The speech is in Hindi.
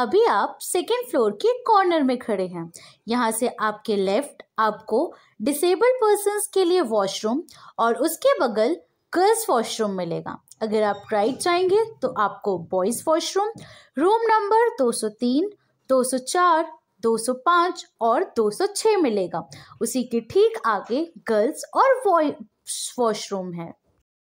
अभी आप सेकेंड फ्लोर के कॉर्नर में खड़े हैं यहाँ से आपके लेफ्ट आपको डिसेबल्ड पर्सन के लिए वॉशरूम और उसके बगल गर्ल्स वॉशरूम मिलेगा अगर आप राइट जाएंगे तो आपको बॉयज़ वॉशरूम रूम नंबर 203, 204, 205 और 206 मिलेगा उसी के ठीक आगे गर्ल्स और वॉशरूम है